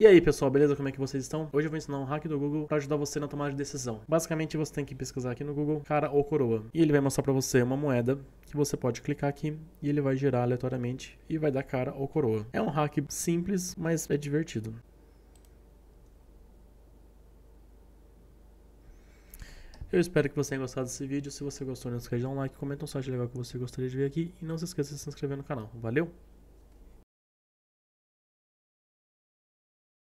E aí pessoal, beleza? Como é que vocês estão? Hoje eu vou ensinar um hack do Google para ajudar você na tomada de decisão. Basicamente você tem que pesquisar aqui no Google cara ou coroa. E ele vai mostrar para você uma moeda que você pode clicar aqui e ele vai girar aleatoriamente e vai dar cara ou coroa. É um hack simples, mas é divertido. Eu espero que você tenha gostado desse vídeo. Se você gostou, não esqueça de dar um like, comenta um site legal que você gostaria de ver aqui e não se esqueça de se inscrever no canal. Valeu!